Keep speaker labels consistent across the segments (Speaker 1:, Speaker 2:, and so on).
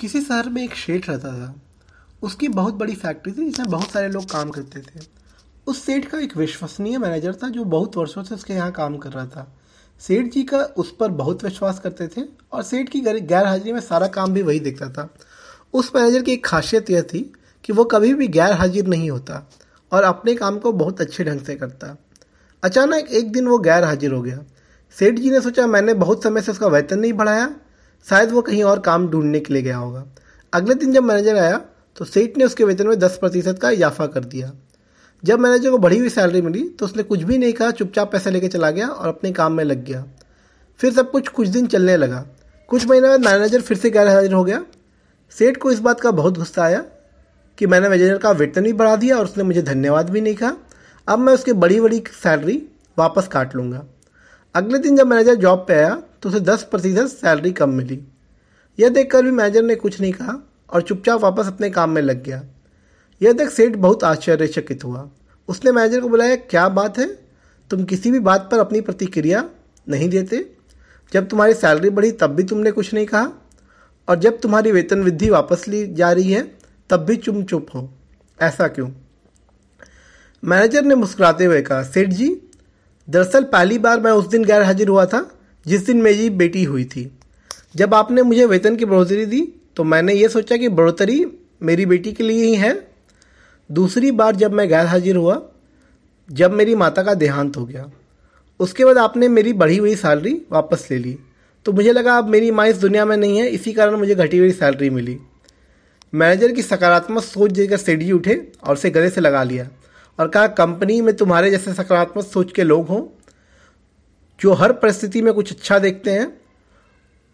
Speaker 1: किसी शहर में एक सेठ रहता था उसकी बहुत बड़ी फैक्ट्री थी जिसमें बहुत सारे लोग काम करते थे उस सेठ का एक विश्वसनीय मैनेजर था जो बहुत वर्षों से उसके यहाँ काम कर रहा था सेठ जी का उस पर बहुत विश्वास करते थे और सेठ की गैर हाजिरी में सारा काम भी वही देखता था उस मैनेजर की एक खासियत यह थी कि वो कभी भी गैर हाजिर नहीं होता और अपने काम को बहुत अच्छे ढंग से करता अचानक एक दिन वो गैर हाजिर हो गया सेठ जी ने सोचा मैंने बहुत समय से उसका वेतन नहीं बढ़ाया शायद वो कहीं और काम ढूंढने के लिए गया होगा अगले दिन जब मैनेजर आया तो सेठ ने उसके वेतन में दस प्रतिशत का इजाफा कर दिया जब मैनेजर को बढ़ी हुई सैलरी मिली तो उसने कुछ भी नहीं कहा चुपचाप पैसा लेके चला गया और अपने काम में लग गया फिर सब कुछ कुछ दिन चलने लगा कुछ महीने बाद मैनेजर फिर से गैर हाजिर हो गया सेठ को इस बात का बहुत गुस्सा आया कि मैंने मैनेजर का वेतन भी बढ़ा दिया और उसने मुझे धन्यवाद भी नहीं कहा अब मैं उसकी बड़ी बड़ी सैलरी वापस काट लूँगा अगले दिन जब मैनेजर जॉब पर आया तो उसे दस प्रतिशत सैलरी कम मिली यह देखकर भी मैनेजर ने कुछ नहीं कहा और चुपचाप वापस अपने काम में लग गया यह देख सेठ बहुत आश्चर्यचकित हुआ उसने मैनेजर को बुलाया क्या बात है तुम किसी भी बात पर अपनी प्रतिक्रिया नहीं देते जब तुम्हारी सैलरी बढ़ी तब भी तुमने कुछ नहीं कहा और जब तुम्हारी वेतन वृद्धि वापस ली जा रही है तब भी चुम चुप हो ऐसा क्यों मैनेजर ने मुस्कुराते हुए कहा सेठ जी दरअसल पहली बार मैं उस दिन गैर हाजिर हुआ था जिस दिन मेरी बेटी हुई थी जब आपने मुझे वेतन की बढ़ोतरी दी तो मैंने ये सोचा कि बढ़ोतरी मेरी बेटी के लिए ही है दूसरी बार जब मैं गैर हाजिर हुआ जब मेरी माता का देहांत हो गया उसके बाद आपने मेरी बढ़ी हुई सैलरी वापस ले ली तो मुझे लगा अब मेरी माँ इस दुनिया में नहीं है इसी कारण मुझे घटी हुई सैलरी मिली मैनेजर की सकारात्मक सोच देकर सीढ़ी उठे और उसे गले से लगा लिया और कहा कंपनी में तुम्हारे जैसे सकारात्मक सोच के लोग हों जो हर परिस्थिति में कुछ अच्छा देखते हैं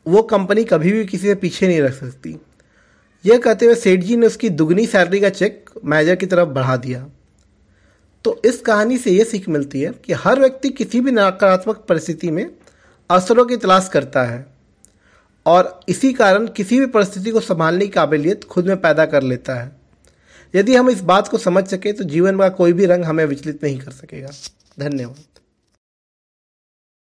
Speaker 1: वो कंपनी कभी भी किसी से पीछे नहीं रख सकती यह कहते हुए सेठ जी ने उसकी दुगनी सैलरी का चेक मैनेजर की तरफ बढ़ा दिया तो इस कहानी से ये सीख मिलती है कि हर व्यक्ति किसी भी नकारात्मक परिस्थिति में असरों की तलाश करता है और इसी कारण किसी भी परिस्थिति को संभालने की काबिलियत खुद में पैदा कर लेता है यदि हम इस बात को समझ सकें तो जीवन का कोई भी रंग हमें विचलित नहीं कर सकेगा धन्यवाद